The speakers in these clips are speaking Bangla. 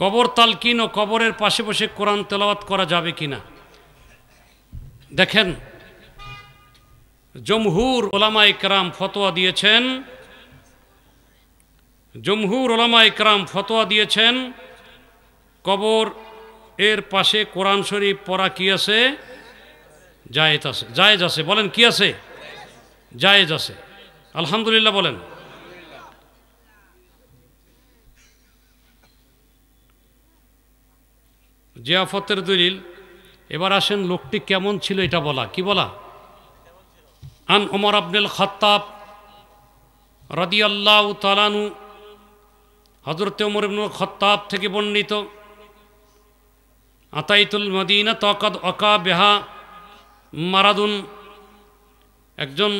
কবর তালকিন ও কবরের পাশে বসে কোরআন তেলাওয়াত করা যাবে কি না দেখেন জমহুর ওলামা ইকরাম ফতোয়া দিয়েছেন জমহুর ওলামা ইকরাম ফতোয়া দিয়েছেন কবর এর পাশে কোরআন শরীফ পড়া কি আছে জায়েজ আছে জায়েজ আছে বলেন কি আছে জায়েজ আছে আলহামদুলিল্লাহ বলেন জিয়াফতের দলিল এবার আসেন লোকটি কেমন ছিল এটা বলা কি বলা আন ওমর আবনুল খতাব রদি আল্লাহ তালানু হজরত ওমর আবনুল খতাব থেকে বর্ণিত আতাইতুল মদিনা তকাদ অকা বেহা মারাদুন একজন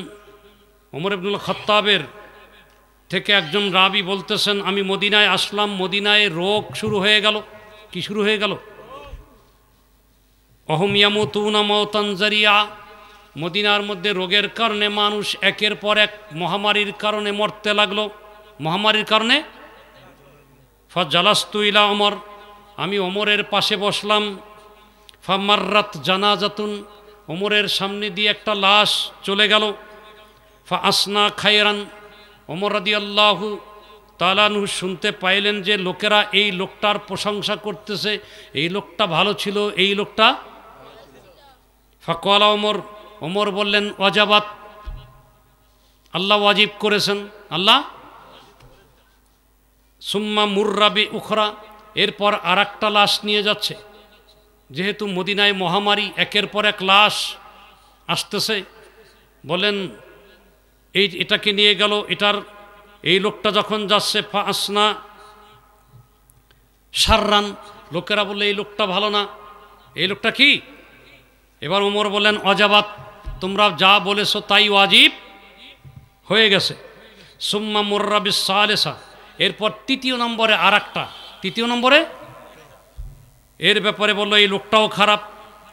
ওমর আবনুল খত্তাবের থেকে একজন রাবি বলতেছেন আমি মদিনায় আসলাম মদিনায় রোগ শুরু হয়ে গেল কি শুরু হয়ে গেল অহমিয়ামতুনা মতানজারিয়া মদিনার মধ্যে রোগের কারণে মানুষ একের পর এক মহামারীর কারণে মরতে লাগলো মহামারীর কারণে ফজালাস্তু ইলা অমর আমি অমরের পাশে বসলাম ফামার্রাত জানাজাতুন অমরের সামনে দিয়ে একটা লাশ চলে গেল ফা আসনা খায়রান অমর আদি আল্লাহু তালানহু শুনতে পাইলেন যে লোকেরা এই লোকটার প্রশংসা করতেছে এই লোকটা ভালো ছিল এই লোকটা ফকওয়ালা ওমর ওমর বললেন ওয়াজাবাত আল্লাহ ওয়াজিব করেছেন আল্লাহ সুম্মা মুর্রাবি উখরা এরপর আর একটা লাশ নিয়ে যাচ্ছে যেহেতু মদিনায় মহামারী একের পর এক লাশ আসতেছে বলেন এই এটাকে নিয়ে গেল এটার এই লোকটা যখন যাচ্ছে ফাঁসনা সাররান লোকেরা বলে এই লোকটা ভালো না এই লোকটা কি এবার উমর বলেন অজাবাত তোমরা যা বলেছ তাই ওয়াজিব হয়ে গেছে সুম্মা মুর্রা বিশালেসা এরপর তৃতীয় নম্বরে আর একটা তৃতীয় নম্বরে এর ব্যাপারে বললো এই লোকটাও খারাপ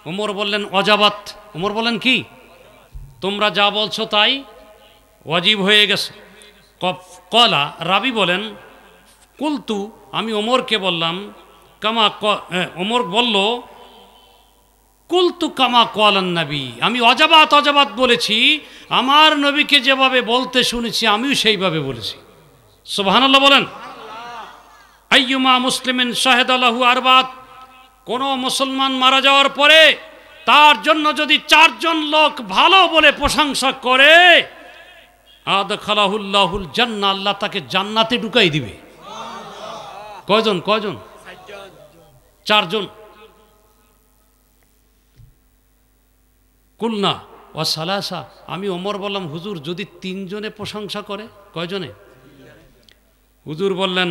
ওমর বললেন অজাবাত ওমর বলেন কি তোমরা যা বলছো তাই ওয়াজিব হয়ে গেছে কলা রাবি বলেন কুলতু আমি ওমরকে বললাম কামা ওমর বলল কুলতু কামা কোয়ালান নবী আমি অজাবাত অজাবাত বলেছি আমার নবীকে যেভাবে বলতে শুনেছি আমিও সেইভাবে বলেছি সোবাহানাল্লাহ বলেন আইয়ুমা মুসলিমিন শাহেদ আলাহু আরবাত কোনো মুসলমান মারা যাওয়ার পরে তার জন্য যদি চারজন লোক ভালো বলে প্রশংসা করে আদ খালাহুল্লাহুল জান্না আল্লাহ তাকে জান্নাতে ঢুকাই দিবে কয়জন কয়জন চারজন কুলনা ও সালাসা আমি ওমর বললাম হুজুর যদি তিনজনে প্রশংসা করে কয়জনে হুজুর বললেন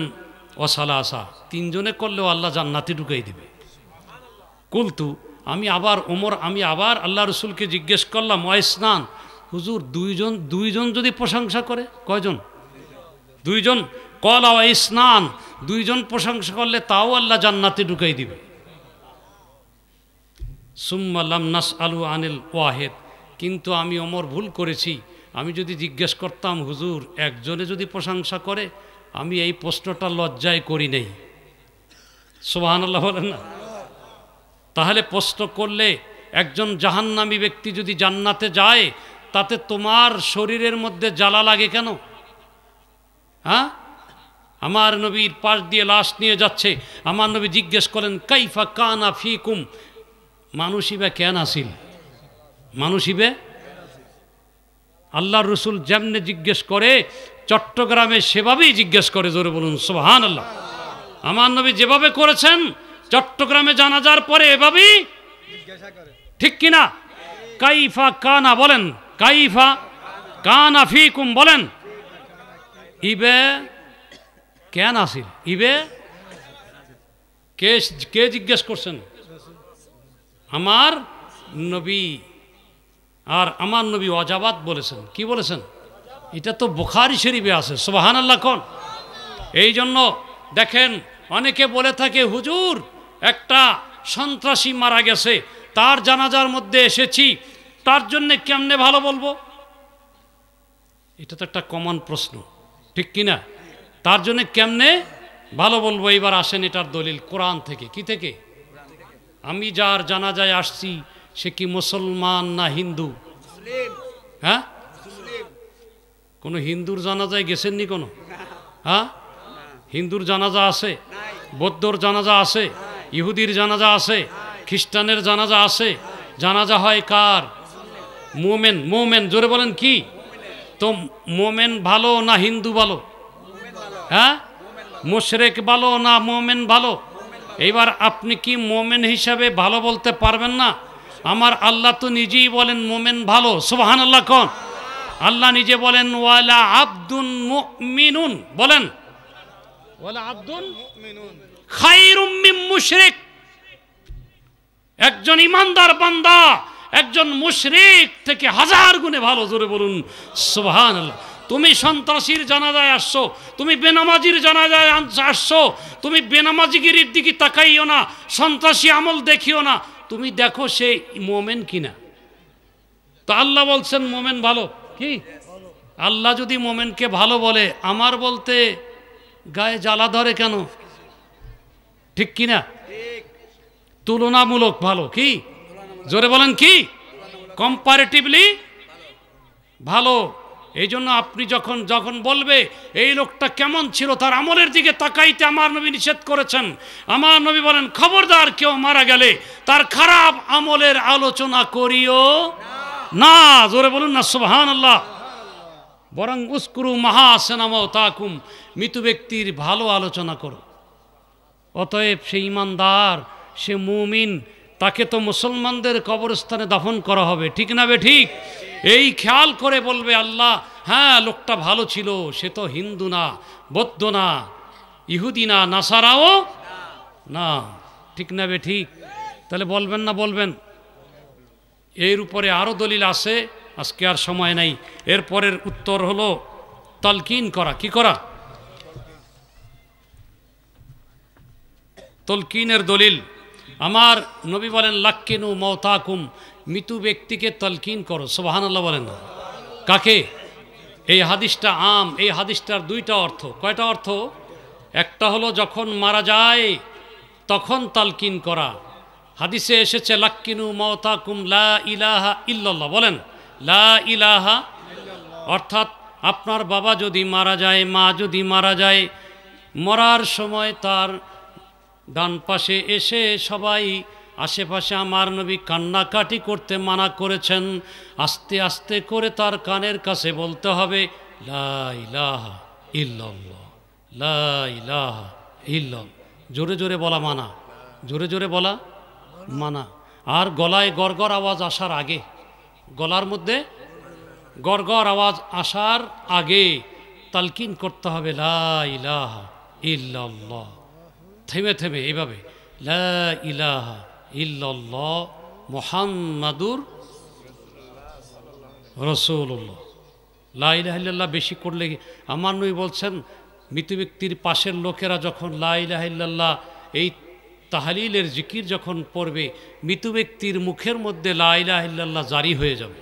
ও সালাসা তিনজনে করলেও আল্লাহ জান্নাতে ঢুকাই দিবে কুলতু আমি আবার ওমর আমি আবার আল্লাহ রসুলকে জিজ্ঞেস করলাম ও স্নান হুজুর দুইজন দুইজন যদি প্রশংসা করে কয়জন দুইজন কলা ও স্নান দুইজন প্রশংসা করলে তাও আল্লাহ জান্নাতে ঢুকাই দিবে সুম্মা লামনাস আলু আনিল ওয়াহেদ কিন্তু আমি অমর ভুল করেছি আমি যদি জিজ্ঞেস করতাম হুজুর একজনে যদি প্রশংসা করে আমি এই প্রশ্নটা লজ্জায় করি নেই সোহান আল্লাহ বলেন না তাহলে প্রশ্ন করলে একজন জাহান্নামী ব্যক্তি যদি জান্নাতে যায় তাতে তোমার শরীরের মধ্যে জ্বালা লাগে কেন হ্যাঁ আমার নবীর পাশ দিয়ে লাশ নিয়ে যাচ্ছে আমার নবী জিজ্ঞেস করেন কাইফা কানা ফিকুম মানুষই বা কেন আসিল মানুষই বে আল্লাহ রসুল যেমনে জিজ্ঞেস করে চট্টগ্রামে সেভাবেই জিজ্ঞেস করে জোরে বলুন সোহান আল্লাহ আমার নবী যেভাবে করেছেন চট্টগ্রামে জানাজার পরে এভাবেই ঠিক কিনা কাইফা কানা বলেন কাইফা কানা ফিকুম বলেন ইবে কেন আসিল ইবে কে কে জিজ্ঞেস করছেন আমার নবী আর আমার নবী অজাবাত বলেছেন কি বলেছেন এটা তো বোখারি শরীফে আছে সোবাহান আল্লাহ কন এই জন্য দেখেন অনেকে বলে থাকে হুজুর একটা সন্ত্রাসী মারা গেছে তার জানাজার মধ্যে এসেছি তার জন্য কেমনে ভালো বলবো এটা তো একটা কমন প্রশ্ন ঠিক কিনা তার জন্য কেমনে ভালো বলবো এবার আসেন এটার দলিল কোরআন থেকে কি থেকে আমি যার জানাজায় আসছি সে কি মুসলমান না হিন্দু হ্যাঁ কোনো হিন্দুর জানাজায় গেছেননি কোনো হ্যাঁ হিন্দুর জানাজা আছে বৌদ্ধর জানাজা আছে ইহুদির জানাজা আছে খ্রিস্টানের জানাজা আছে জানাজা হয় কার মোমেন মোমেন জোরে বলেন কি তো মোমেন ভালো না হিন্দু ভালো হ্যাঁ মোশরেক ভালো না মোমেন ভালো এবার আপনি কি মোমেন হিসাবে ভালো বলতে পারবেন না আমার আল্লাহ তো নিজেই বলেন মোমেন ভালো সুবাহান আল্লাহ কন আল্লাহ নিজে বলেন ওয়ালা আব্দুন মিনুন বলেন ওয়ালা আব্দুন একজন ইমানদার বান্দা একজন মুশরিক থেকে হাজার গুণে ভালো জোরে বলুন আল্লাহ তুমি সন্ত্রাসীর জানাজায় আসছো তুমি বেনামাজির জানাজায় আসছো তুমি বেনামাজিগিরির দিকে তাকাইও না সন্ত্রাসী আমল দেখিও না তুমি দেখো সে মোমেন কিনা তো আল্লাহ বলছেন মোমেন ভালো কি আল্লাহ যদি মোমেনকে ভালো বলে আমার বলতে গায়ে জ্বালা ধরে কেন ঠিক কিনা তুলনামূলক ভালো কি জোরে বলেন কি কম্পারেটিভলি ভালো এই জন্য আপনি যখন যখন বলবে এই লোকটা কেমন ছিল তার আমলের দিকে তাকাইতে আমার নবী নিষেধ করেছেন আমার নবী বলেন খবরদার কেউ মারা গেলে তার খারাপ আমলের আলোচনা করিও না জোরে বলুন না সোহান আল্লাহ বরং উস্কুরু মাহাসেনামাও তাকুম মৃত ব্যক্তির ভালো আলোচনা করো অতএব সে ইমানদার সে মুমিন তাকে তো মুসলমানদের কবরস্থানে দাফন করা হবে ঠিক না বে ঠিক এই খেয়াল করে বলবে আল্লাহ হ্যাঁ লোকটা ভালো ছিল সে তো হিন্দু না বৌদ্ধ না ইহুদি না নাসারাও না ঠিক না বে ঠিক তাহলে বলবেন না বলবেন এর উপরে আরও দলিল আছে আজকে আর সময় নাই এরপরের উত্তর হলো তলকিন করা কি করা তলকিনের দলিল আমার নবী বলেন লাক্কিনু মওতাকুম মৃত ব্যক্তিকে তলকিন করো সোবাহান আল্লাহ বলেন না কাকে এই হাদিসটা আম এই হাদিসটার দুইটা অর্থ কয়টা অর্থ একটা হলো যখন মারা যায় তখন তালকিন করা হাদিসে এসেছে লাক্কিনু মওতা কুম লা ইলাহা ইল্লাল্লাহ বলেন লা ইলাহা অর্থাৎ আপনার বাবা যদি মারা যায় মা যদি মারা যায় মরার সময় তার ডান পাশে এসে সবাই আশেপাশে আমার নবী কান্নাকাটি করতে মানা করেছেন আস্তে আস্তে করে তার কানের কাছে বলতে হবে জোরে জোরে বলা মানা জোরে জোরে বলা মানা আর গলায় গড়গড় আওয়াজ আসার আগে গলার মধ্যে গড়গড় আওয়াজ আসার আগে তালকিন করতে হবে লাহ ইল্লাল্লাহ থেমে থেমে এইভাবে লা ইল্লাল্লাহ মোহাম্মাদুর রসুল্লাহ লাইলাহিল্লাহ বেশি করলে আমার নই বলছেন মৃত ব্যক্তির পাশের লোকেরা যখন লাইলাহিল্লাহ এই তাহালিলের জিকির যখন পড়বে মৃত ব্যক্তির মুখের মধ্যে লাইলাহিল্লাহ জারি হয়ে যাবে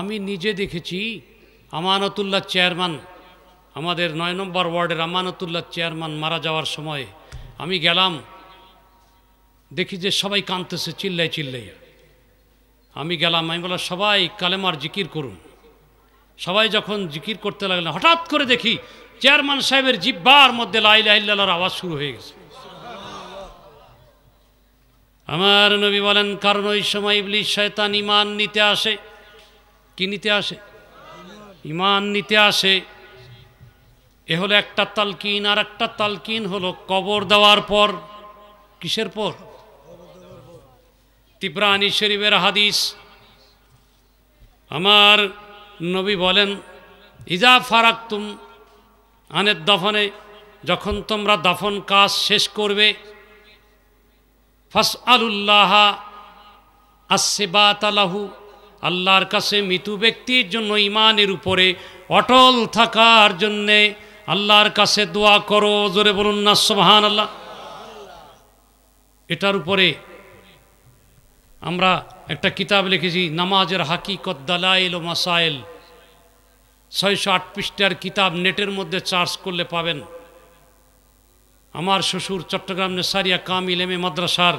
আমি নিজে দেখেছি আমানতুল্লাহ চেয়ারম্যান আমাদের নয় নম্বর ওয়ার্ডের আমানতুল্লাহ চেয়ারম্যান মারা যাওয়ার সময় আমি গেলাম দেখি যে সবাই কাঁদতেছে চিল্লাই চিল্লাইয়া আমি গেলাম আমি বললাম সবাই কালেমার জিকির করুন সবাই যখন জিকির করতে লাগলেন হঠাৎ করে দেখি চেয়ারম্যান সাহেবের জিব্বার মধ্যে লাইলাহিল্লার আওয়াজ শুরু হয়ে গেছে আমার নবী বলেন কারণ ওই সময় ইবলি শয়তান ইমান নিতে আসে কি নিতে আসে ইমান নিতে আসে এ হলো একটা তালকিন আর একটা তালকিন হলো কবর দেওয়ার পর কিসের পর তিব্রানী শরীফের হাদিস আমার নবী বলেন ইজা তুম আনের দফনে যখন তোমরা দাফন কাজ শেষ করবে ফাস আলুল্লাহা আসেবাত তালাহু আল্লাহর কাছে মৃত্যু ব্যক্তির জন্য ইমানের উপরে অটল থাকার জন্যে আল্লাহর কাছে দোয়া করো জোরে বলুন না সোহান আল্লাহ এটার উপরে আমরা একটা কিতাব লিখেছি নামাজের হাকিকত দালাইল ও মাসাইল ছয়শো আট পৃষ্ঠার কিতাব নেটের মধ্যে চার্জ করলে পাবেন আমার শ্বশুর চট্টগ্রাম নেসারিয়া কামিল এম এ মাদ্রাসার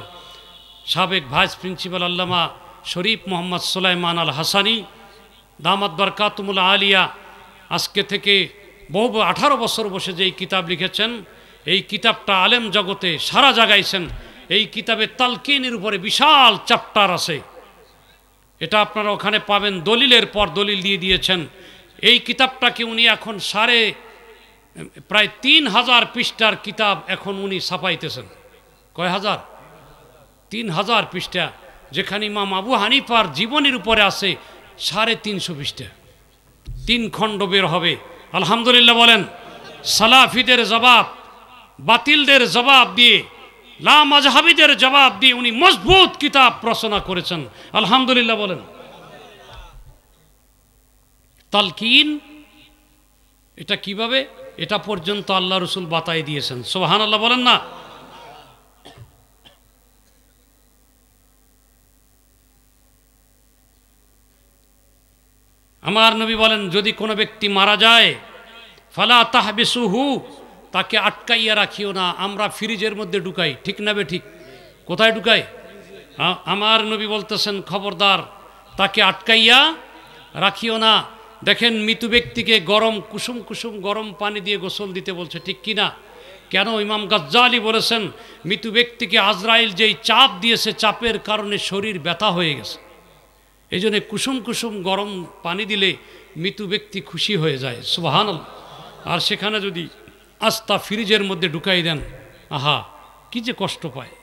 সাবেক ভাইস প্রিন্সিপাল আল্লামা শরীফ মোহাম্মদ সোলাইমান আল হাসানি দামাত বরকাতুমুল আলিয়া আজকে থেকে বহু আঠারো বছর বসে এই কিতাব লিখেছেন এই কিতাবটা আলেম জগতে সারা জাগাইছেন এই কিতাবে তালকিনের উপরে বিশাল চ্যাপ্টার আছে এটা আপনারা ওখানে পাবেন দলিলের পর দলিল দিয়ে দিয়েছেন এই কিতাবটাকে উনি এখন সাড়ে প্রায় তিন হাজার পৃষ্ঠার কিতাব এখন উনি ছাপাইতেছেন কয় হাজার তিন হাজার পৃষ্ঠা যেখানে ইমাম আবু হানিফার জীবনের উপরে আছে সাড়ে তিনশো পৃষ্ঠা তিন খণ্ড বের হবে আলহামদুলিল্লাহ বলেন সালাফিদের জবাব বাতিলদের জবাব দিয়ে লা মাজহাবিদের জবাব দিয়ে উনি মজবুত কিতাব রচনা করেছেন আলহামদুলিল্লাহ বলেন তালকিন এটা কিভাবে এটা পর্যন্ত আল্লাহ রসুল বাতাই দিয়েছেন সোহান আল্লাহ বলেন না আমার নবী বলেন যদি কোনো ব্যক্তি মারা যায় ফালা সুহু তাকে আটকাইয়া রাখিও না আমরা ফ্রিজের মধ্যে ঢুকাই ঠিক না বে ঠিক কোথায় ঢুকাই আমার নবী বলতেছেন খবরদার তাকে আটকাইয়া রাখিও না দেখেন মৃত ব্যক্তিকে গরম কুসুম কুসুম গরম পানি দিয়ে গোসল দিতে বলছে ঠিক কি না কেন ইমাম গজ্জালি বলেছেন মৃত ব্যক্তিকে আজরাইল যেই চাপ দিয়েছে চাপের কারণে শরীর ব্যথা হয়ে গেছে এই জন্যে কুসুম কুসুম গরম পানি দিলে মৃত ব্যক্তি খুশি হয়ে যায় সুবাহান আর সেখানে যদি আস্তা ফ্রিজের মধ্যে ঢুকাই দেন আহা কি যে কষ্ট পায়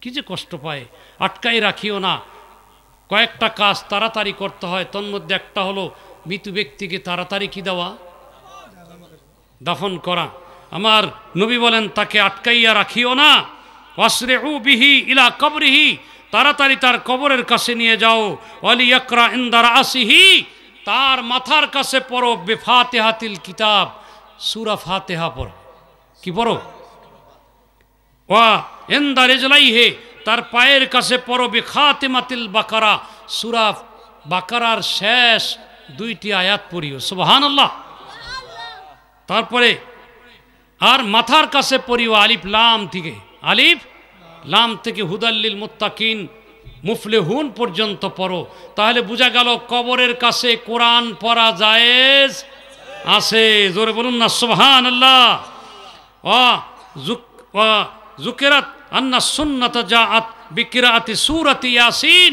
কি যে কষ্ট পায় আটকাই রাখিও না কয়েকটা কাজ তাড়াতাড়ি করতে হয় তন্মধ্যে একটা হলো মৃত ব্যক্তিকে তাড়াতাড়ি কি দেওয়া দাফন করা আমার নবী বলেন তাকে আটকাইয়া রাখিও না অশ্রে বিহি ইলা কবরিহি তাড়াতাড়ি তার কবরের কাছে নিয়ে যাও অলি একরা ইন্দারা আসিহি তার মাথার কাছে পড়ো বেফাতে হাতিল কিতাব সুরা ফাতেহা পড়ো কি পড়ো ওয়া এন্দা রেজলাই হে তার পায়ের কাছে খাতে মাতিল বাকারা সুরা বাকারার শেষ দুইটি আয়াত পড়িও সুবাহান আল্লাহ তারপরে আর মাথার কাছে পড়িও আলিফ লাম থেকে আলিফ লাম থেকে হুদাল্লিল মুত্তাকিন মুফলে হুন পর্যন্ত পড়ো তাহলে বোঝা গেল কবরের কাছে কোরআন পড়া জায়েজ আছে জোরে বলুন না সোহান আল্লাহ জুকেরাত আন্না সুন্নত যা আত বিকিরাতি সুরাতি ইয়াসিন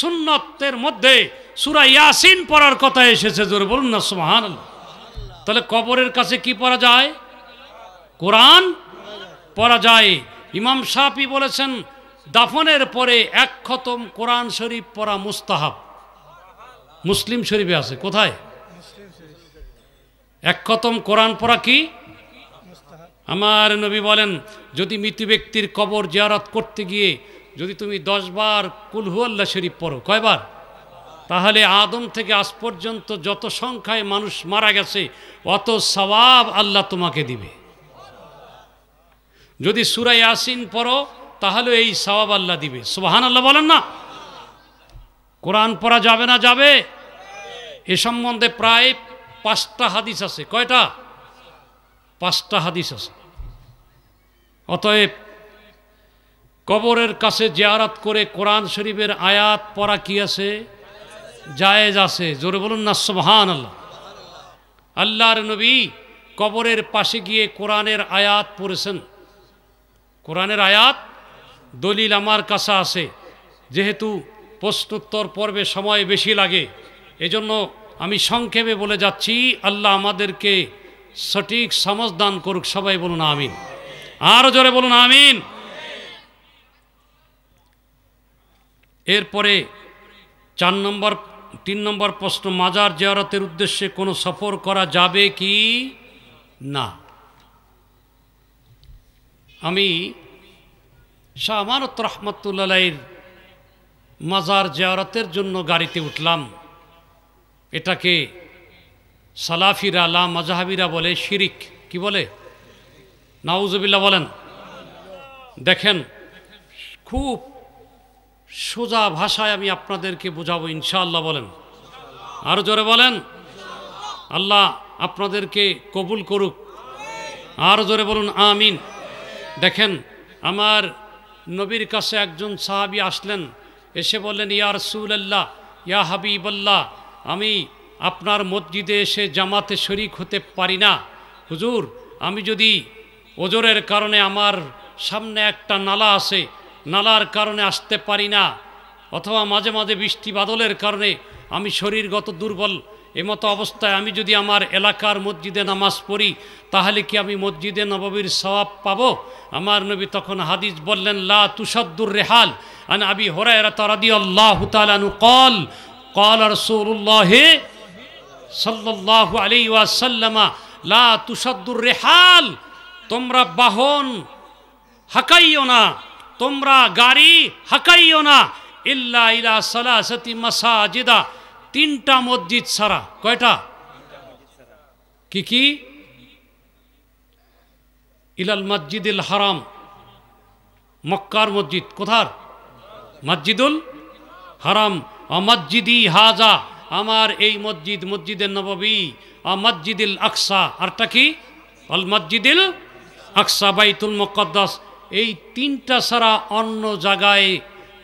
সুন্নতের মধ্যে সুরা ইয়াসিন পড়ার কথা এসেছে জোরে বলুন না সোহান তাহলে কবরের কাছে কি পড়া যায় কোরআন পড়া যায় ইমাম শাফি বলেছেন দাফনের পরে এক খতম কোরআন শরীফ পড়া মুস্তাহাব মুসলিম শরীফে আছে কোথায় এক খতম কোরআন পড়া কি আমার নবী বলেন যদি মৃত্যু ব্যক্তির কবর জিয়ারত করতে গিয়ে যদি তুমি দশবার কুলহুয়াল্লা শরীফ পড়ো কয়বার তাহলে আদম থেকে আজ পর্যন্ত যত সংখ্যায় মানুষ মারা গেছে অত সবাব আল্লাহ তোমাকে দিবে যদি সুরাই আসিন পড়ো তাহলে এই সবাব আল্লাহ দিবে সোহান আল্লাহ বলেন না কোরআন পড়া যাবে না যাবে এ সম্বন্ধে প্রায় পাঁচটা হাদিস আছে কয়টা পাঁচটা হাদিস আছে অতএব কবরের কাছে জিয়ারাত করে কোরআন শরীফের আয়াত পড়া কি আছে জায়েজ আছে জোরে বলুন না সুবহান আল্লাহ আল্লাহর নবী কবরের পাশে গিয়ে কোরআনের আয়াত পড়েছেন কোরআনের আয়াত দলিল আমার কাছে আছে যেহেতু প্রশ্নোত্তর পর্বে সময় বেশি লাগে এজন্য আমি সংক্ষেপে বলে যাচ্ছি আল্লাহ আমাদেরকে সঠিক সমাজ দান করুক সবাই বলুন আমিন আরও জোরে বলুন আমিন এরপরে চার নম্বর তিন নম্বর প্রশ্ন মাজার জিয়ারতের উদ্দেশ্যে কোনো সফর করা যাবে কি না আমি শাহ আমানত রহমতুল্লাহ মাজার জিয়ারতের জন্য গাড়িতে উঠলাম এটাকে সালাফিরা লা মজাহাবিরা বলে শিরিক কি বলে নাউজবিল্লা বলেন দেখেন খুব সোজা ভাষায় আমি আপনাদেরকে বোঝাবো ইনশাআল্লাহ বলেন আর জোরে বলেন আল্লাহ আপনাদেরকে কবুল করুক আর জোরে বলুন আমিন দেখেন আমার নবীর কাছে একজন সাহাবি আসলেন এসে বললেন ইয়ার সুল্লাহ ইয়া হাবিবাল্লাহ আমি আপনার মসজিদে এসে জামাতে শরিক হতে পারি না হুজুর আমি যদি ওজোরের কারণে আমার সামনে একটা নালা আছে নালার কারণে আসতে পারি না অথবা মাঝে মাঝে বৃষ্টি বাদলের কারণে আমি শরীরগত দুর্বল এমতো অবস্থায় আমি যদি আমার এলাকার মসজিদে নামাজ পড়ি তাহলে কি আমি মসজিদে নববীর সওয়াব পাব আমার নবী তখন হাদিস বললেন লা তুষদ্দুর রেহাল আন আবি হরায়রা তারাদি আল্লাহ তালানু কল قال رسول الله صلى الله عليه وسلم لا تشد الرحال তোমরা বাহন হাকাইও না তোমরা গাড়ি হাকাইও না ইল্লা ইলা সালাসাতি মাসাজিদা তিনটা মসজিদ ছাড়া কয়টা কি কি ইলাল মসজিদুল হারাম মক্কার মসজিদ কোথার মসজিদুল হারাম অমজ্জিদি হাজা আমার এই মসজিদ মসজিদের নববী অমজ্জিদুল আকসা আরটা কি অল মসজিদুল আকসা বাইতুল মুকদ্দাস এই তিনটা ছাড়া অন্য জায়গায়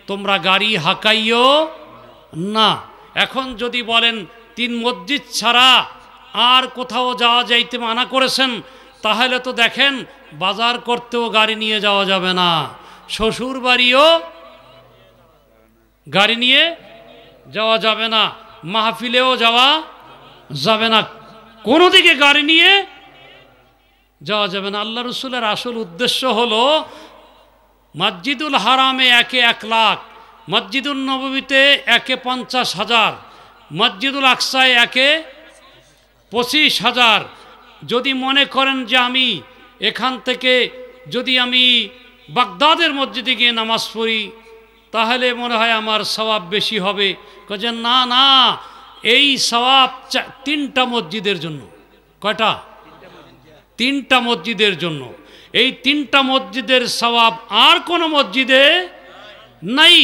তোমরা গাড়ি হাঁকাইও না এখন যদি বলেন তিন মসজিদ ছাড়া আর কোথাও যাওয়া যাইতে মানা করেছেন তাহলে তো দেখেন বাজার করতেও গাড়ি নিয়ে যাওয়া যাবে না শ্বশুর বাড়িও গাড়ি নিয়ে যাওয়া যাবে না মাহফিলেও যাওয়া যাবে না কোনো দিকে গাড়ি নিয়ে যাওয়া যাবে না আল্লাহ রসুলের আসল উদ্দেশ্য হলো মসজিদুল হারামে একে এক লাখ মসজিদুল নবমীতে একে পঞ্চাশ হাজার মসজিদুল আকসায় একে পঁচিশ হাজার যদি মনে করেন যে আমি এখান থেকে যদি আমি বাগদাদের মসজিদে গিয়ে নামাজ পড়ি তাহলে মনে হয় আমার স্বভাব বেশি হবে যে না না এই স্বভাব তিনটা মসজিদের জন্য কয়টা তিনটা মসজিদের জন্য এই তিনটা মসজিদের স্বভাব আর কোনো মসজিদে নাই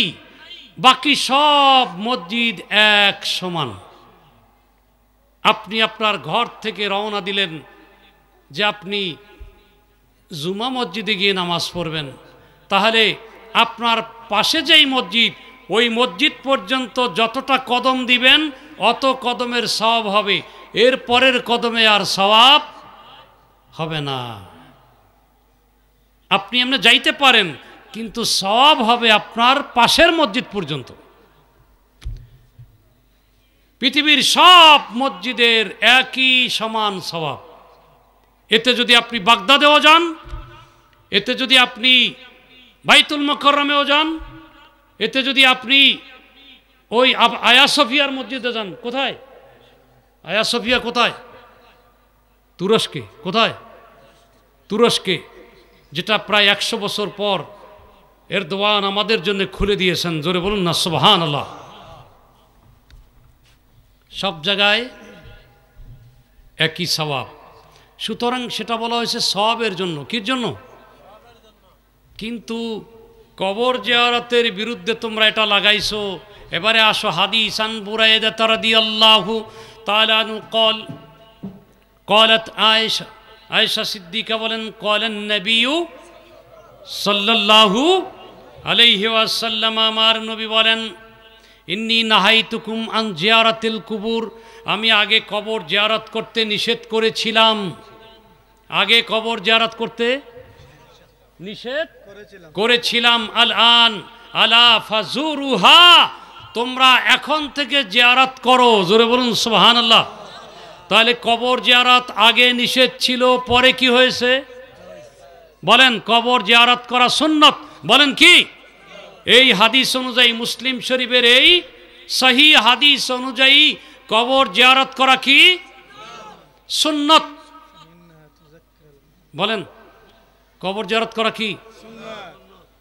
বাকি সব মসজিদ এক সমান আপনি আপনার ঘর থেকে রওনা দিলেন যে আপনি জুমা মসজিদে গিয়ে নামাজ পড়বেন তাহলে আপনার পাশে যেই মসজিদ ওই মসজিদ পর্যন্ত যতটা কদম দিবেন অত কদমের সব হবে এর পরের কদমে আর সবাব হবে না আপনি এমনি যাইতে পারেন কিন্তু সব হবে আপনার পাশের মসজিদ পর্যন্ত পৃথিবীর সব মসজিদের একই সমান স্বভাব এতে যদি আপনি বাগদাদেও যান এতে যদি আপনি বাইতুল মকরমেও যান এতে যদি আপনি ওই আয়াসফিয়ার মসজিদে যান কোথায় আয়াসফিয়া কোথায় তুরস্কে কোথায় তুরস্কে যেটা প্রায় একশো বছর পর এর দোয়ান আমাদের জন্য খুলে দিয়েছেন জোরে বলুন না সোহান আল্লাহ সব জায়গায় একই স্বভাব সুতরাং সেটা বলা হয়েছে সবের জন্য কির জন্য কিন্তু কবর জেয়ারতের বিরুদ্ধে তোমরা এটা লাগাইছো এবারে আসো হাদিস আন বুরাইদা রাদিয়াল্লাহু আনু কল কলত আয়েশা আয়েশা সিদ্দিকা বলেন কলেন নবীউ সাল্লাল্লাহু আলাইহি ওয়াসাল্লাম আমার নবী বলেন ইন্নি নাহাইতুকুম আন জিয়ারাতিল কুবুর আমি আগে কবর জিয়ারত করতে নিষেধ করেছিলাম আগে কবর জিয়ারত করতে নিষেধ করেছিলাম আল আন আলা ফাজুরুহা তোমরা এখন থেকে জিয়ারাত করো জোরে বলুন সুবাহান আল্লাহ তাহলে কবর জিয়ারাত আগে নিষেধ ছিল পরে কি হয়েছে বলেন কবর জিয়ারাত করা সুন্নত বলেন কি এই হাদিস অনুযায়ী মুসলিম শরীফের এই সাহি হাদিস অনুযায়ী কবর জিয়ারত করা কি সুন্নত বলেন কবর জিয়ারত করা কি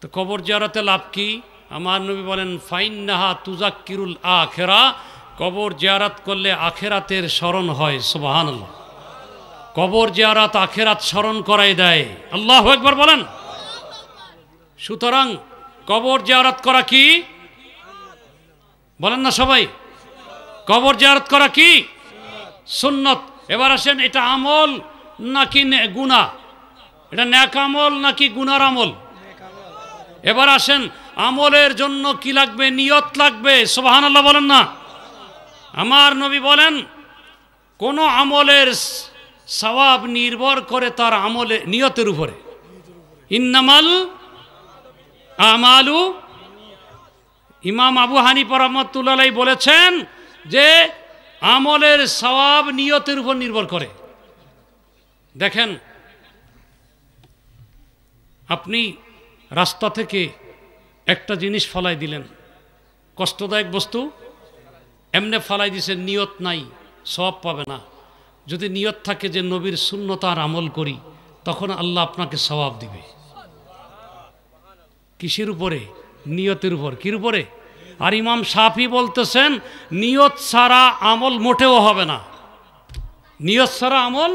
তো কবর জিয়ারতে লাভ কি আমার নবী বলেন ফাইন নাহা তুজাক কিরুল আখেরা কবর জিয়ারাত করলে আখেরাতের স্মরণ হয় সোবাহান কবর জিয়ারাত আখেরাত স্মরণ করাই দেয় আল্লাহ একবার বলেন সুতরাং কবর জিয়ারাত করা কি বলেন না সবাই কবর জিয়ারাত করা কি সুন্নত এবার আসেন এটা আমল নাকি গুণা এটা ন্যাক আমল নাকি গুনার আমল এবার আসেন আমলের জন্য কি লাগবে নিয়ত লাগবে সোবাহান আল্লাহ বলেন না আমার নবী বলেন কোন আমলের স্বভাব নির্ভর করে তার আমলে নিয়তের উপরে ইন্নামাল আমালু ইমাম আবু হানি পরামতুল্লাহ বলেছেন যে আমলের স্বভাব নিয়তের উপর নির্ভর করে দেখেন আপনি রাস্তা থেকে একটা জিনিস ফলাই দিলেন কষ্টদায়ক বস্তু এমনে ফলাই দিছে নিয়ত নাই সব পাবে না যদি নিয়ত থাকে যে নবীর শূন্যতার আমল করি তখন আল্লাহ আপনাকে স্বভাব দিবে কিসের উপরে নিয়তের উপর কির উপরে আর ইমাম সাফি বলতেছেন নিয়ত ছাড়া আমল মোটেও হবে না নিয়ত ছাড়া আমল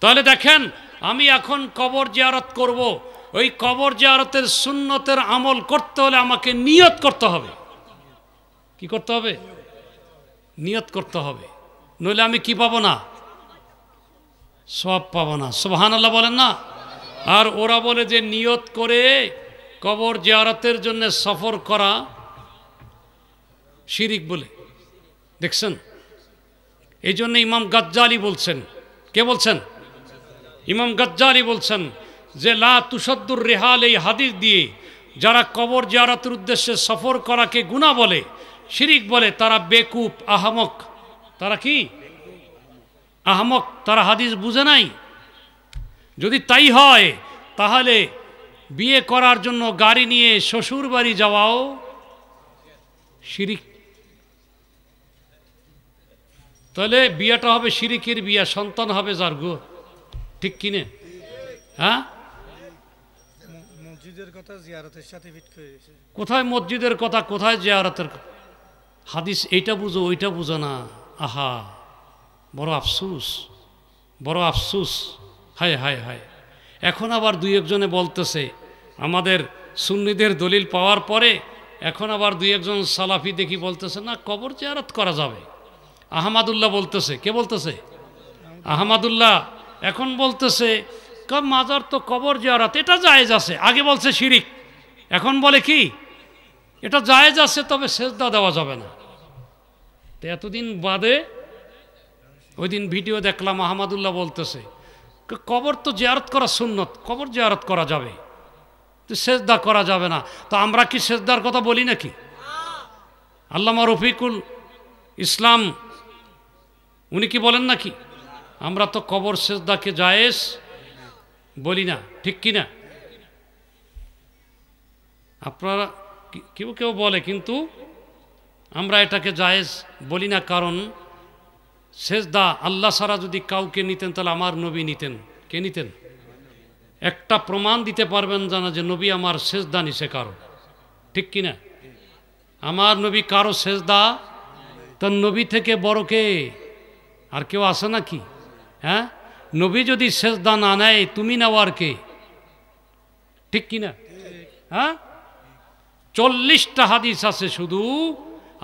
তাহলে দেখেন আমি এখন কবর জিয়ারত করব। ওই কবর জিয়ারতের সুন্নতের আমল করতে হলে আমাকে নিয়ত করতে হবে কি করতে হবে নিয়ত করতে হবে নইলে আমি কি পাবো না সব পাবো না সোহান আল্লাহ বলেন না আর ওরা বলে যে নিয়ত করে কবর জিয়ারতের জন্য সফর করা শিরিক বলে দেখছেন এই জন্য ইমাম গজ্জালি বলছেন কে বলছেন ইমাম গজ্জারি বলছেন যে লা তুষদ্দুর রেহাল এই হাদিস দিয়ে যারা কবর জিয়ারাতের উদ্দেশ্যে সফর করাকে গুণা বলে শিরিক বলে তারা বেকুপ আহামক তারা কি আহামক তারা হাদিস বুঝে নাই যদি তাই হয় তাহলে বিয়ে করার জন্য গাড়ি নিয়ে শ্বশুর বাড়ি যাওয়াও শিরিক তাহলে বিয়েটা হবে শিরিকের বিয়া সন্তান হবে যার গো ঠিক কিনে হ্যাঁ কোথায় মসজিদের কথা কোথায় জিয়ারতের হাদিস এইটা বুঝো ওইটা বুঝো না আহা বড় আফসুস বড় আফসুস হায় হায় হায় এখন আবার দুই একজনে বলতেছে আমাদের সুন্নিদের দলিল পাওয়ার পরে এখন আবার দুই একজন সালাফি দেখি বলতেছে না কবর জিয়ারত করা যাবে আহমাদুল্লাহ বলতেছে কে বলতেছে আহমাদুল্লাহ এখন বলতেছে মাজার তো কবর জিয়ারাত এটা জায়েজ আছে আগে বলছে শিরিক এখন বলে কি এটা জায়েজ আছে তবে সেজদা দেওয়া যাবে না তো এতদিন বাদে ওই দিন ভিডিও দেখলাম আহমাদুল্লাহ বলতেছে কবর তো জিয়ারত করা সুন্নত কবর জিয়ারত করা যাবে তো সেজদা করা যাবে না তো আমরা কি সেজদার কথা বলি নাকি আল্লামা রফিকুল ইসলাম উনি কি বলেন নাকি আমরা তো কবর সেজদাকে জায়েজ বলি না ঠিক কি না আপনারা কেউ কেউ বলে কিন্তু আমরা এটাকে জায়েজ বলি না কারণ সেজদা আল্লাহ সারা যদি কাউকে নিতেন তাহলে আমার নবী নিতেন কে নিতেন একটা প্রমাণ দিতে পারবেন জানা যে নবী আমার সেজদা নিছে কারো ঠিক কি না আমার নবী কারো সেজদা তার নবী থেকে বড় কে আর কেউ আসে কি হ্যাঁ নবী যদি দা না নেয় তুমি নেওয়ার কে ঠিক কিনা হ্যাঁ চল্লিশটা হাদিস আছে শুধু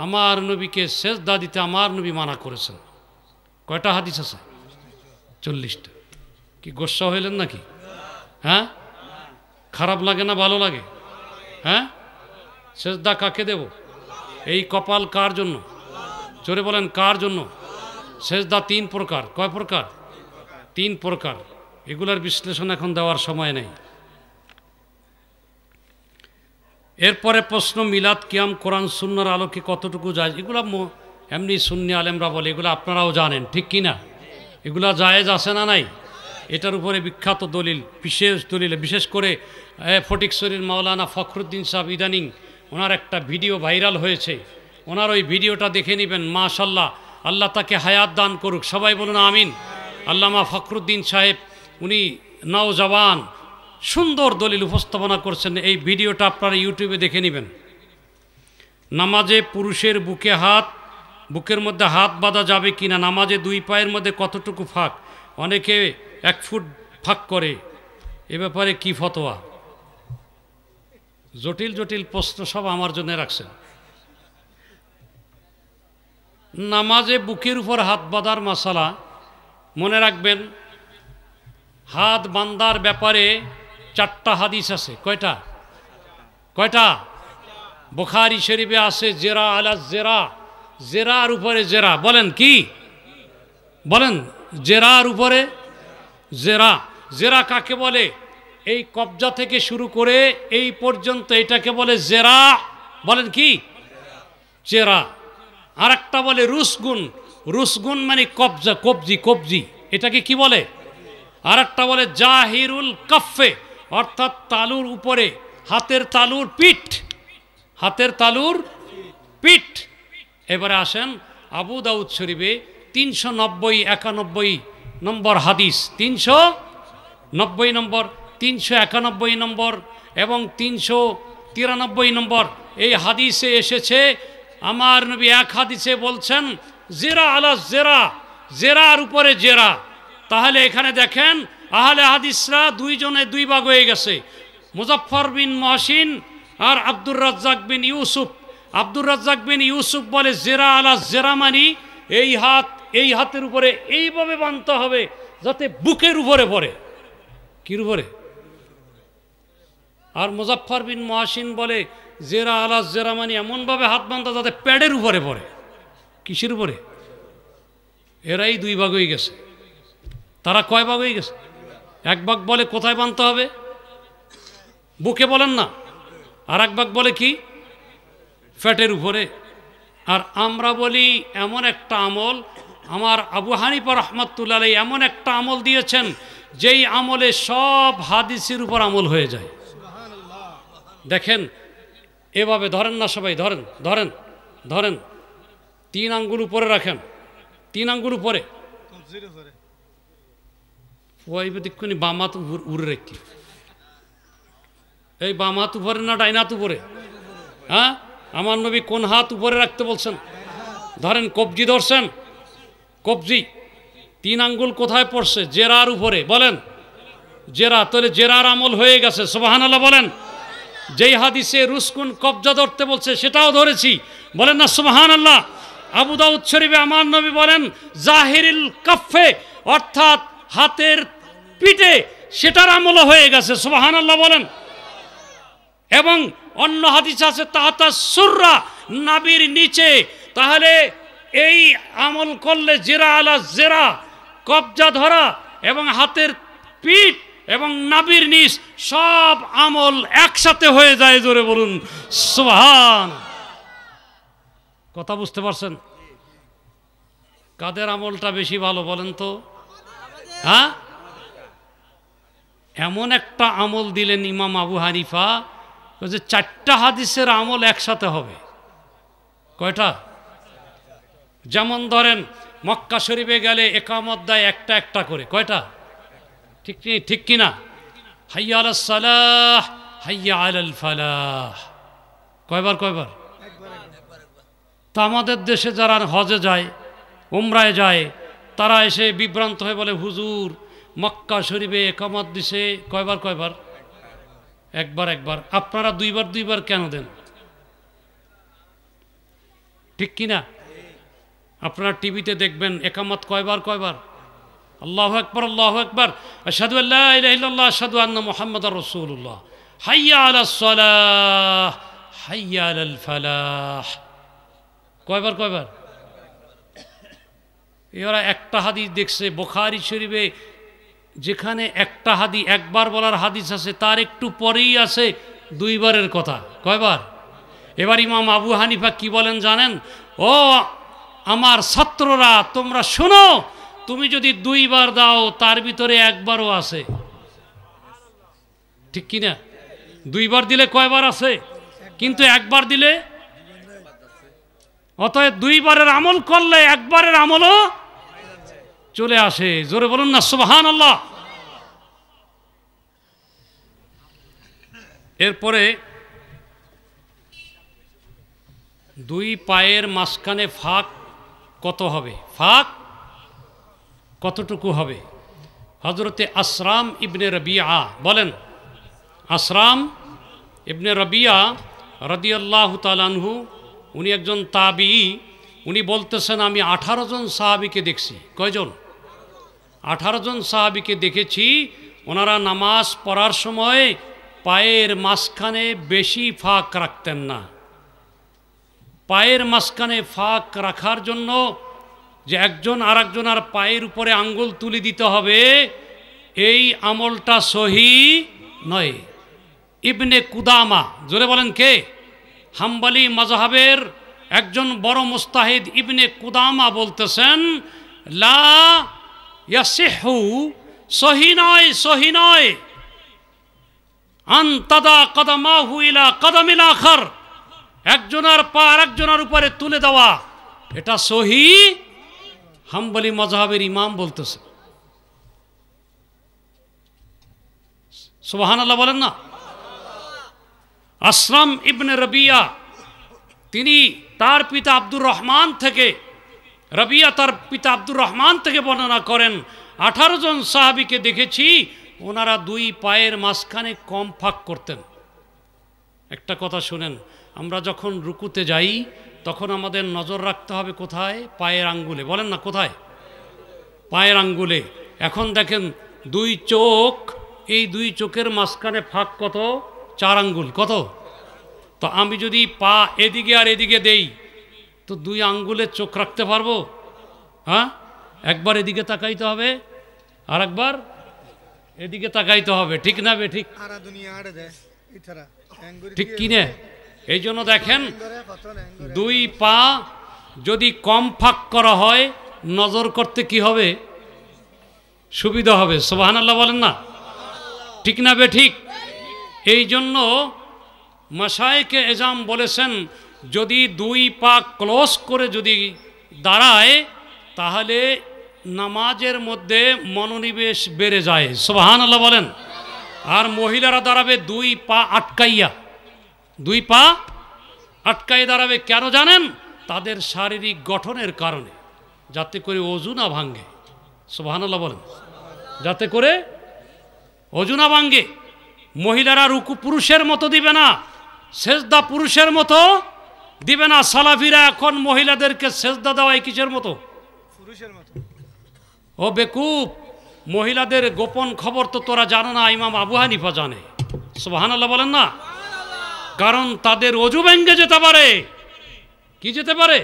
আমার নবীকে দা দিতে আমার নবী মানা করেছেন কয়টা হাদিস আছে চল্লিশটা কি গোসা হইলেন নাকি হ্যাঁ খারাপ লাগে না ভালো লাগে হ্যাঁ দা কাকে দেব এই কপাল কার জন্য চোরে বলেন কার জন্য দা তিন প্রকার কয় প্রকার তিন প্রকার এগুলার বিশ্লেষণ এখন দেওয়ার সময় নেই এরপরে প্রশ্ন মিলাদ কিয়াম কোরআন সুন্নার আলোকে কতটুকু যায় এগুলা এমনি সুন্নি আলেমরা বলে এগুলো আপনারাও জানেন ঠিক কি না এগুলা জায়েজ আছে না নাই এটার উপরে বিখ্যাত দলিল বিশেষ দলিল বিশেষ করে ফটিকশরীর মাওলানা ফখরুদ্দিন সাহেব ইদানিং ওনার একটা ভিডিও ভাইরাল হয়েছে ওনার ওই ভিডিওটা দেখে নেবেন মাশাল্লাহ আল্লাহ তাকে হায়াত দান করুক সবাই বলুন আমিন আল্লামা ফখরুদ্দিন সাহেব উনি নওজওয়ান সুন্দর দলিল উপস্থাপনা করছেন এই ভিডিওটা আপনারা ইউটিউবে দেখে নেবেন নামাজে পুরুষের বুকে হাত বুকের মধ্যে হাত বাঁধা যাবে কি না নামাজে দুই পায়ের মধ্যে কতটুকু ফাঁক অনেকে এক ফুট ফাঁক করে এ ব্যাপারে কি ফতোয়া জটিল জটিল প্রশ্ন সব আমার জন্য রাখছেন নামাজে বুকের উপর হাত বাঁধার মশালা মনে রাখবেন হাত বান্দার ব্যাপারে চারটা হাদিস আছে কয়টা কয়টা বোখারি শরীফে আছে জেরা আলা জেরা জেরার উপরে জেরা বলেন কি বলেন জেরার উপরে জেরা জেরা কাকে বলে এই কবজা থেকে শুরু করে এই পর্যন্ত এটাকে বলে জেরা বলেন কি জেরা আর একটা বলে রুসগুন রুসগুন মানে কবজা কবজি কবজি এটাকে কি বলে আর একটা বলে জাহিরুল কাফে অর্থাৎ তালুর উপরে হাতের তালুর পিঠ হাতের তালুর পিঠ এবারে আসেন আবু দাউদ শরীফে তিনশো নব্বই একানব্বই নম্বর হাদিস তিনশো নব্বই নম্বর তিনশো একানব্বই নম্বর এবং তিনশো তিরানব্বই নম্বর এই হাদিসে এসেছে আমার নবী এক হাদিসে বলছেন জেরা আলা জেরা জেরার উপরে জেরা তাহলে এখানে দেখেন আহলে হাদিসরা দুইজনে দুই ভাগ হয়ে গেছে মুজফর বিন মহসিন আর আব্দুর রাজ্জাক বিন ইউসুফ আব্দুর রাজ্জাক বিন ইউসুফ বলে জেরা আলা জেরা মানি এই হাত এই হাতের উপরে এইভাবে বানতে হবে যাতে বুকের উপরে পড়ে কির উপরে আর মুজফর বিন মহাসিন বলে জেরা আলা জেরা মানি এমনভাবে হাত বানতে যাতে প্যাডের উপরে পড়ে কিসের উপরে এরাই দুই ভাগ হয়ে গেছে তারা কয় ভাগ হয়ে গেছে এক ভাগ বলে কোথায় বানতে হবে বুকে বলেন না আর এক ভাগ বলে কি ফ্যাটের উপরে আর আমরা বলি এমন একটা আমল আমার আবু হানিফা রহমতুল্লাহ এমন একটা আমল দিয়েছেন যেই আমলে সব হাদিসের উপর আমল হয়ে যায় দেখেন এভাবে ধরেন না সবাই ধরেন ধরেন ধরেন তিন আঙ্গুল উপরে রাখেন তিন আঙ্গুল উপরে ফুয়াইবে দেখুনি বামাত উড়ে রেখে এই বাম হাত উপরে না ডাইনাত উপরে হ্যাঁ আমার নবী কোন হাত উপরে রাখতে বলছেন ধরেন কবজি ধরছেন কবজি তিন আঙ্গুল কোথায় পড়ছে জেরার উপরে বলেন জেরা তাহলে জেরার আমল হয়ে গেছে সোবাহানাল্লাহ বলেন যেই হাদিসে রুসকুন কবজা ধরতে বলছে সেটাও ধরেছি বলেন না সোবাহান আল্লাহ আবু দাউদ শরীফে আমার নবী বলেন জাহিরিল কাফে অর্থাৎ হাতের পিঠে সেটার আমল হয়ে গেছে সোহান আল্লাহ বলেন এবং অন্য হাদিস আছে তাহাতা সুররা নাবির নিচে তাহলে এই আমল করলে জেরা আলা জেরা কবজা ধরা এবং হাতের পিঠ এবং নাবির নিচ সব আমল একসাথে হয়ে যায় জোরে বলুন সোহান কথা বুঝতে পারছেন কাদের আমলটা বেশি ভালো বলেন তো হ্যাঁ এমন একটা আমল দিলেন ইমাম আবু হানিফা যে চারটা হাদিসের আমল একসাথে হবে কয়টা যেমন ধরেন মক্কা শরীফে গেলে একামত দেয় একটা একটা করে কয়টা ঠিক ঠিক কিনা হাইয়া আল সালাহ হাইয়া আল ফালাহ কয়বার কয়বার তো আমাদের দেশে যারা হজে যায় উমরায় যায় তারা এসে বিভ্রান্ত হয়ে বলে হুজুর মক্কা শরীফে একামত দিছে কয়বার কয়বার একবার একবার আপনারা দুইবার দুইবার কেন দেন ঠিক কিনা আপনারা টিভিতে দেখবেন একামত কয়বার কয়বার আল্লাহ একবার আল্লাহ একবার সাধু আল্লাহ সাধু আন্না মোহাম্মদ রসুল্লাহ হাইয়া আলাহ হাইয়া আল ফালাহ কয়বার কয়বার এরা একটা হাদিস দেখছে বোখারি শরীফে যেখানে একটা হাদি একবার বলার হাদিস আছে তার একটু পরেই আছে দুইবারের কথা কয়বার এবার ইমাম আবু হানিফা কি বলেন জানেন ও আমার ছাত্ররা তোমরা শোনো তুমি যদি দুইবার দাও তার ভিতরে একবারও আছে ঠিক কিনা দুইবার দিলে কয়বার আছে কিন্তু একবার দিলে অতএব দুইবারের আমল করলে একবারের আমলও চলে আসে জোরে বলুন না সুবাহান আল্লাহ এরপরে দুই পায়ের মাঝখানে ফাঁক কত হবে ফাঁক কতটুকু হবে হজরতে আসরাম ইবনে রবিয়া বলেন আসরাম ইবনে রবিয়া রদিয়াল্লাহ তালানহু উনি একজন তাবি উনি বলতেছেন আমি আঠারো জন সাহাবিকে দেখছি কয়জন আঠারো জন সাহাবিকে দেখেছি ওনারা নামাজ পড়ার সময় পায়ের মাঝখানে বেশি ফাঁক রাখতেন না পায়ের মাঝখানে ফাঁক রাখার জন্য যে একজন আর আর পায়ের উপরে আঙ্গুল তুলে দিতে হবে এই আমলটা সহি নয় ইবনে কুদামা জোরে বলেন কে হাম্বালি মজাহাবের একজন বড় মুস্তাহিদ ইবনে কুদামা বলতেছেন লা সহি নয় সহি নয় ইলা একজনের পা একজনের উপরে তুলে দেওয়া এটা সহি হাম্বলি মজাহাবের ইমাম বলতেছে সুবাহান আল্লাহ বলেন না আসলাম ইবনে রবিয়া তিনি তার পিতা আব্দুর রহমান থেকে রবিয়া তার পিতা আব্দুর রহমান থেকে বর্ণনা করেন আঠারো জন সাহাবিকে দেখেছি ওনারা দুই পায়ের মাঝখানে কম ফাঁক করতেন একটা কথা শুনেন আমরা যখন রুকুতে যাই তখন আমাদের নজর রাখতে হবে কোথায় পায়ের আঙ্গুলে বলেন না কোথায় পায়ের আঙ্গুলে এখন দেখেন দুই চোখ এই দুই চোখের মাঝখানে ফাঁক কত চার আঙ্গুল কত তো আমি যদি পা এদিকে আর এদিকে দেই তো দুই আঙ্গুলের চোখ রাখতে পারবো হ্যাঁ একবার এদিকে তাকাইতে হবে আর একবার এদিকে তাকাইতে হবে ঠিক না বে ঠিক ঠিক কিনে এই জন্য দেখেন দুই পা যদি কম ফাঁক করা হয় নজর করতে কি হবে সুবিধা হবে সোহান আল্লাহ বলেন না ঠিক না বে ঠিক এই জন্য মশাইকে এজাম বলেছেন যদি দুই পা ক্লোজ করে যদি দাঁড়ায় তাহলে নামাজের মধ্যে মনোনিবেশ বেড়ে যায় সোহান আল্লাহ বলেন আর মহিলারা দাঁড়াবে দুই পা আটকাইয়া দুই পা আটকাই দাঁড়াবে কেন জানেন তাদের শারীরিক গঠনের কারণে যাতে করে অজু না ভাঙ্গে সোহানাল্লাহ বলেন যাতে করে অজু না ভাঙ্গে মহিলারা রুকু পুরুষের মতো দিবে না সেজদা পুরুষের মতো দিবে না সালাফিরা এখন মহিলাদেরকে সেজদা দেওয়াই কিসের মতো পুরুষের মতো ও বেকুব মহিলাদের গোপন খবর তো তোরা জানো না ইমাম আবু হানিফা জানে সোহানাল্লাহ বলেন না কারণ তাদের অজু ভেঙ্গে যেতে পারে কি যেতে পারে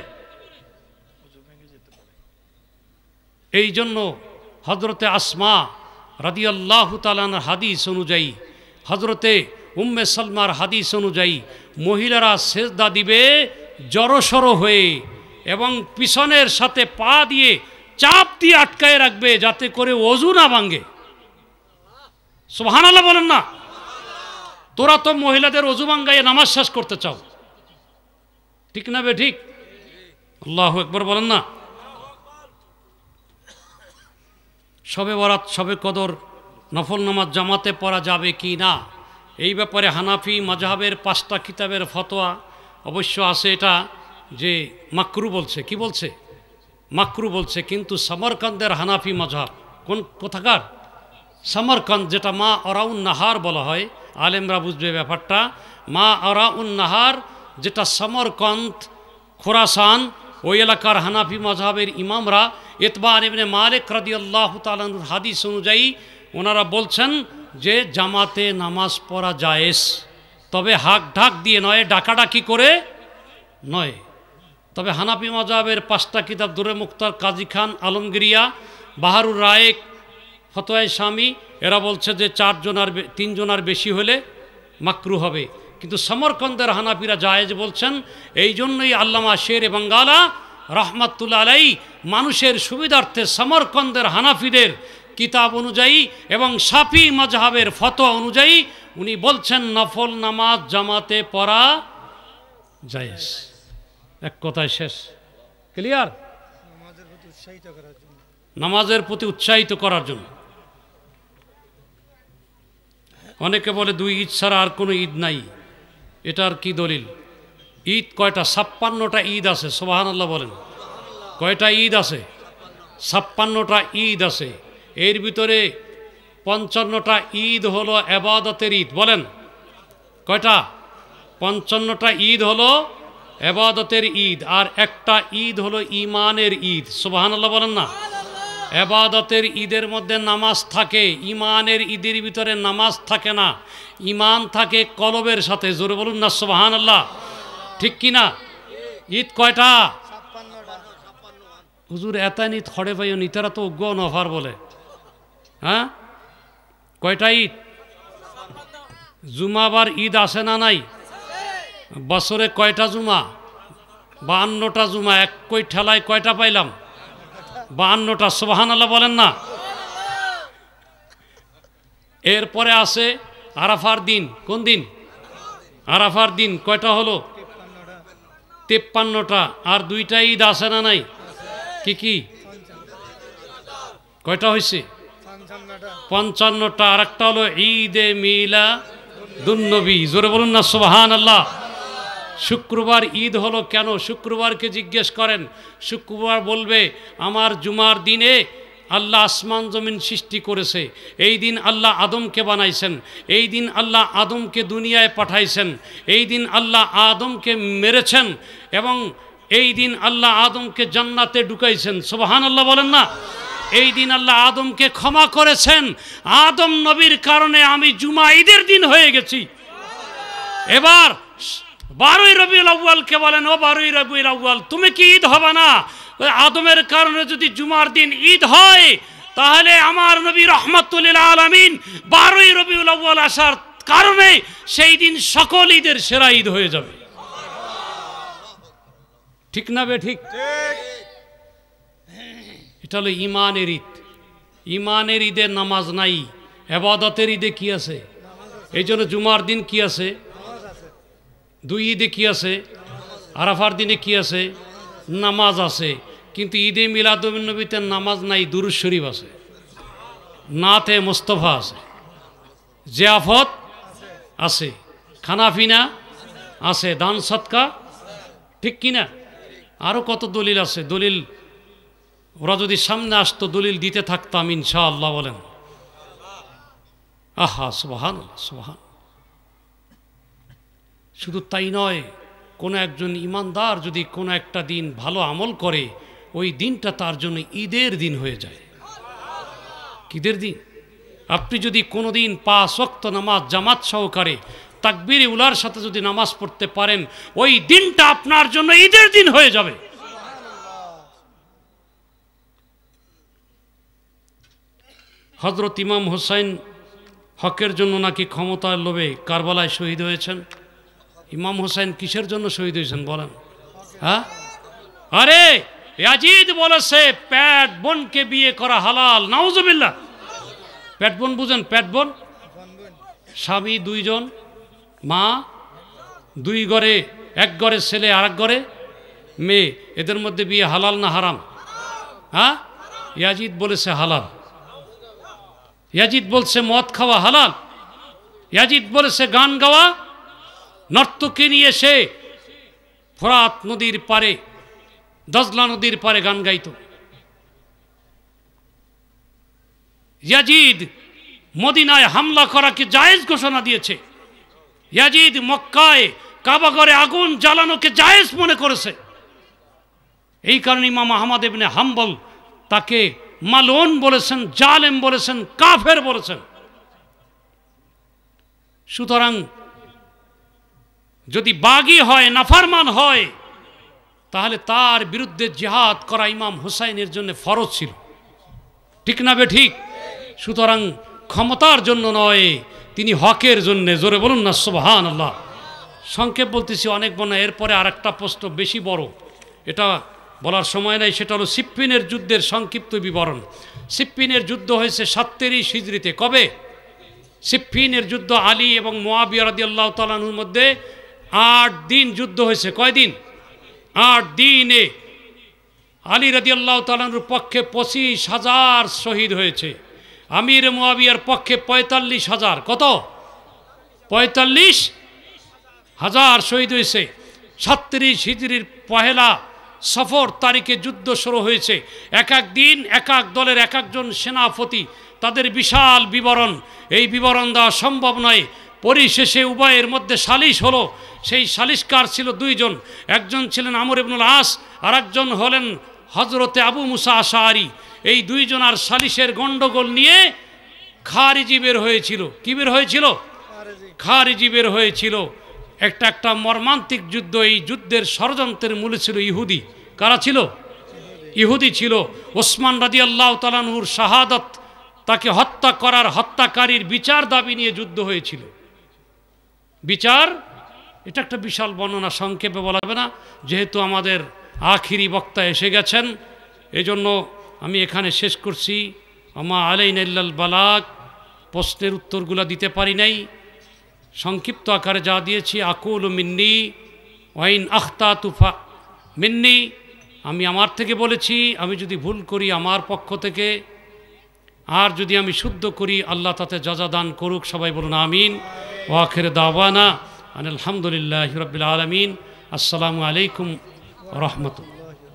এই জন্য হজরতে আসমা রাদিয়াল্লাহ তালান হাদিস অনুযায়ী হজরতে উম্মে সালমার হাদিস অনুযায়ী মহিলারা সেজদা দিবে জড়সড় হয়ে এবং পিছনের সাথে পা দিয়ে চাপ দিয়ে আটকায় রাখবে যাতে করে অজু না ভাঙে সোহানালা বলেন না তোরা তো মহিলাদের অজু ভাঙ্গাইয়ে নামাজ শেষ করতে চাও ঠিক না বে ঠিক আল্লাহ একবার বলেন না সবে বরাত সবে কদর নফল নামাজ জামাতে পড়া যাবে কি না এই ব্যাপারে হানাফি মাঝহাবের পাঁচটা কিতাবের ফতোয়া অবশ্য আছে এটা যে মাকরু বলছে কি বলছে মাকরু বলছে কিন্তু সামরকান্দের হানাফি মাঝহাব কোন কোথাকার সামরকান্দ যেটা মা অরাউন নাহার বলা হয় আলেমরা বুঝবে ব্যাপারটা মা অরাউন নাহার যেটা সমরকন্দ খোরাসান ওই এলাকার হানাফি মাঝহাবের ইমামরা এতবা মালেক রাদি আল্লাহ তাআলার হাদিস অনুযায়ী ওনারা বলছেন যে জামাতে নামাজ পড়া জায়েজ তবে হাক ঢাক দিয়ে নয় ডাকাডাকি করে নয় তবে হানাপি মজাবের পাঁচটা কিতাব দূরে মুক্তার কাজী খান আলমগিরিয়া বাহারুর রায়েক ফতোয়ায় স্বামী এরা বলছে যে চারজন আর তিনজন আর বেশি হলে মাকরু হবে কিন্তু সমরকন্দের হানাফিরা জায়েজ বলছেন এই জন্যই আল্লামা শের বাঙ্গালা রহমাতুল্লা আলাই মানুষের সুবিধার্থে সমরকন্দের হানাফিদের কিতাব অনুযায়ী এবং সাফি মজহাবের ফতোয়া অনুযায়ী উনি বলছেন নফল নামাজ জামাতে পড়া জায়েজ এক কথায় শেষ ক্লিয়ার নামাজের প্রতি উৎসাহিত করার জন্য অনেকে বলে দুই ঈদ ছাড়া আর কোনো ঈদ নাই এটার কি দলিল ঈদ কয়টা ছাপ্পান্নটা ঈদ আছে সোহান আল্লাহ বলেন কয়টা ঈদ আছে ছাপ্পান্নটা ঈদ আছে এর ভিতরে পঞ্চান্নটা ঈদ হলো এবাদতের ঈদ বলেন কয়টা পঞ্চান্নটা ঈদ হলো এবাদতের ঈদ আর একটা ঈদ হলো ইমানের ঈদ আল্লাহ বলেন না এবাদতের ঈদের মধ্যে নামাজ থাকে ইমানের ঈদের ভিতরে নামাজ থাকে না ইমান থাকে কলবের সাথে জোরে বলুন না সুবাহান আল্লাহ ঠিক কি না ঈদ কয়টা হুজুর এতানিত খড়ে ভাই নিতারা তো অজ্ঞ নভার বলে হ্যাঁ কয়টা ঈদ জুমাবার ঈদ আসে না নাই বছরে কয়টা জুমা বাহান্নটা জুমা এক কই ঠেলায় কয়টা পাইলাম বাহান্নটা সোহান আল্লাহ বলেন না এরপরে আছে আরাফার দিন কোন দিন আরাফার দিন কয়টা হলো তেপ্পান্নটা আর দুইটা ঈদ আসে না নাই কি কি কয়টা হয়েছে পঞ্চান্নটা আর একটা হলো ঈদে মিলা দুন্নবী জোরে বলুন না সুবাহান আল্লাহ শুক্রবার ঈদ হলো কেন শুক্রবারকে জিজ্ঞেস করেন শুক্রবার বলবে আমার জুমার দিনে আল্লাহ আসমান জমিন সৃষ্টি করেছে এই দিন আল্লাহ আদমকে বানাইছেন এই দিন আল্লাহ আদমকে দুনিয়ায় পাঠাইছেন এই দিন আল্লাহ আদমকে মেরেছেন এবং এই দিন আল্লাহ আদমকে জান্নাতে ঢুকাইছেন সোবাহান আল্লাহ বলেন না এই দিন আল্লাহ আদমকে ক্ষমা করেছেন আদম নবীর কারণে আমি জুমা ঈদের দিন হয়ে গেছি এবার বারোই রবিউল আউ্বালকে বলেন ও বারোই রবিউল আউ্বাল তুমি কি ঈদ হবে না আদমের কারণে যদি জুমার দিন ঈদ হয় তাহলে আমার নবী আল আলমিন বারোই রবিউল আউ্বাল আসার কারণে সেই দিন সকল ঈদের সেরা ঈদ হয়ে যাবে ঠিক না বে ঠিক এটা হলো ইমানের ঈদ ইমানের ঈদে নামাজ নাই হেবাদতের ঈদে কি আছে এই জন্য জুমার দিন কি আছে দুই ঈদে কি আছে আরাফার দিনে কি আছে নামাজ আছে কিন্তু ঈদে মিলাদুবিনবীতে নামাজ নাই দুরুজ শরীফ আছে নাতে মোস্তফা আছে জিয়াফত আছে খানাফিনা আছে দান সৎকা ঠিক কিনা আরও কত দলিল আছে দলিল ওরা যদি সামনে আসতো দলিল দিতে থাকতাম আল্লাহ বলেন আহা সোহান সোহান শুধু তাই নয় কোনো একজন ইমানদার যদি কোনো একটা দিন ভালো আমল করে ওই দিনটা তার জন্য ঈদের দিন হয়ে যায় ঈদের দিন আপনি যদি কোনো দিন পা শক্ত নামাজ জামাত সহকারে তাকবির উলার সাথে যদি নামাজ পড়তে পারেন ওই দিনটা আপনার জন্য ঈদের দিন হয়ে যাবে হজরত ইমাম হোসাইন হকের জন্য নাকি ক্ষমতার লোভে কারবালায় শহীদ হয়েছেন ইমাম হোসাইন কিসের জন্য শহীদ হয়েছেন বলেন হ্যাঁ আরে ইয়াজিদ বলেছে প্যাট বোনকে বিয়ে করা হালাল নাউজবিল্লা প্যাট বোন বুঝেন প্যাট বোন স্বামী দুইজন মা দুই ঘরে এক ঘরে ছেলে আর এক ঘরে মেয়ে এদের মধ্যে বিয়ে হালাল না হারাম হ্যাঁ ইয়াজিদ বলেছে হালাল ইয়াজিদ বলছে মদ খাওয়া হালাল ইয়াজিদ বলেছে গান গাওয়া নর্তকী নিয়ে সে ফরাত নদীর পারে দজলা নদীর পারে গান গাইত ইয়াজিদ মদিনায় হামলা করাকে জায়েজ ঘোষণা দিয়েছে ইয়াজিদ মক্কায় কাবাগরে আগুন জ্বালানোকে জায়েজ মনে করেছে এই কারণে মা আহমদ হাম্বল তাকে মালোন বলেছেন জালেম বলেছেন কাফের বলেছেন সুতরাং যদি বাগি হয় নাফারমান হয় তাহলে তার বিরুদ্ধে জেহাদ করা ইমাম হুসাইনের জন্য ফরজ ছিল ঠিক না বে ঠিক সুতরাং ক্ষমতার জন্য নয় তিনি হকের জন্যে জোরে বলুন না সোবাহান আল্লাহ সংক্ষেপ বলতেছি অনেক বন্যা এরপরে আর একটা প্রশ্ন বেশি বড় এটা বলার সময় নাই সেটা হলো সিপ্পিনের যুদ্ধের সংক্ষিপ্ত বিবরণ সিপ্পিনের যুদ্ধ হয়েছে সত্তেরই সিজরিতে কবে সিপ্পিনের যুদ্ধ আলী এবং মোয়াবিয়ারদি আল্লাহ তালানুর মধ্যে আট দিন যুদ্ধ হয়েছে কয়দিন আট দিনে আলী রাজি আল্লাহ তালানুর পক্ষে পঁচিশ হাজার শহীদ হয়েছে আমির মোয়াবিয়ার পক্ষে পঁয়তাল্লিশ হাজার কত পঁয়তাল্লিশ হাজার শহীদ হয়েছে সাত্রিশ হিজড়ির পহেলা সফর তারিখে যুদ্ধ শুরু হয়েছে এক এক দিন এক এক দলের এক একজন সেনাপতি তাদের বিশাল বিবরণ এই বিবরণ দেওয়া সম্ভব নয় পরিশেষে উভয়ের মধ্যে সালিশ হলো সেই সালিশকার ছিল দুইজন একজন ছিলেন আমর ইবনুল আস আর একজন হলেন হজরতে আবু মুসা আশাহারি এই দুইজন আর সালিশের গণ্ডগোল নিয়ে খারিজি বের হয়েছিল কি বের হয়েছিল খারিজি বের হয়েছিল একটা একটা মর্মান্তিক যুদ্ধ এই যুদ্ধের ষড়যন্ত্রের মূলে ছিল ইহুদি কারা ছিল ইহুদি ছিল ওসমান রাজি আল্লাহ তালানহুর শাহাদত তাকে হত্যা করার হত্যাকারীর বিচার দাবি নিয়ে যুদ্ধ হয়েছিল বিচার এটা একটা বিশাল বর্ণনা সংক্ষেপে বলা যাবে না যেহেতু আমাদের আখিরি বক্তা এসে গেছেন এজন্য আমি এখানে শেষ করছি আমা আলাইন বালাক প্রশ্নের উত্তরগুলো দিতে পারি নাই সংক্ষিপ্ত আকারে যা দিয়েছি আকুল মিন্নি ওয়াইন আখতা তুফা মিন্নি আমি আমার থেকে বলেছি আমি যদি ভুল করি আমার পক্ষ থেকে আর যদি আমি শুদ্ধ করি আল্লাহ তাতে যা দান করুক সবাই বলুন আমিন ওয়াখের দাওয়ানা আলহামদুলিল্লাহ হিরবিল আলমিন আসসালামু আলাইকুম রহমতুল্লা